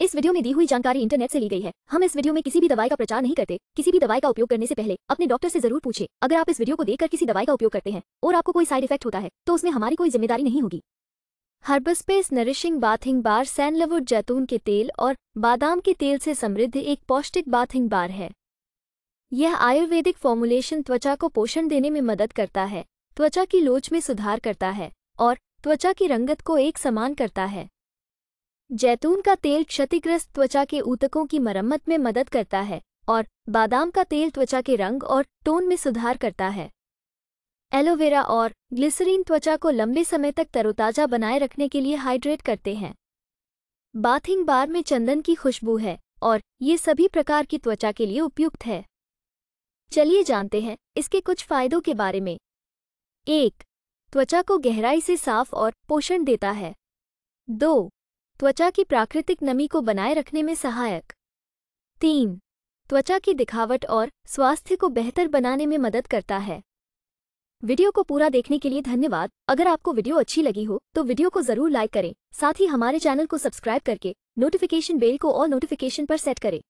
इस वीडियो में दी हुई जानकारी इंटरनेट से ली गई है हम इस वीडियो में किसी भी दवाई का प्रचार नहीं करते किसी भी दवाई का उपयोग करने से पहले अपने डॉक्टर से जरूर पूछे अगर आप इस वीडियो को देखकर किसी दवाई का उपयोग करते हैं और आपको कोई साइड इफेक्ट होता है तो उसमें हमारी कोई जिम्मेदारी नहीं होगी हर्बस्पेस नरिशिंग बाथिंग बार सैनलवुड जैतून के तेल और बादाम के तेल से समृद्ध एक पौष्टिक बाथिंग बार है यह आयुर्वेदिक फॉर्मुलेशन त्वचा को पोषण देने में मदद करता है त्वचा की लोच में सुधार करता है और त्वचा की रंगत को एक समान करता है जैतून का तेल क्षतिग्रस्त त्वचा के ऊतकों की मरम्मत में मदद करता है और बादाम का तेल त्वचा के रंग और टोन में सुधार करता है एलोवेरा और ग्लिसरीन त्वचा को लंबे समय तक तरोताजा बनाए रखने के लिए हाइड्रेट करते हैं बाथिंग बार में चंदन की खुशबू है और ये सभी प्रकार की त्वचा के लिए उपयुक्त है चलिए जानते हैं इसके कुछ फायदों के बारे में एक त्वचा को गहराई से साफ और पोषण देता है दो त्वचा की प्राकृतिक नमी को बनाए रखने में सहायक तीन त्वचा की दिखावट और स्वास्थ्य को बेहतर बनाने में मदद करता है वीडियो को पूरा देखने के लिए धन्यवाद अगर आपको वीडियो अच्छी लगी हो तो वीडियो को जरूर लाइक करें साथ ही हमारे चैनल को सब्सक्राइब करके नोटिफिकेशन बेल को और नोटिफिकेशन पर सेट करें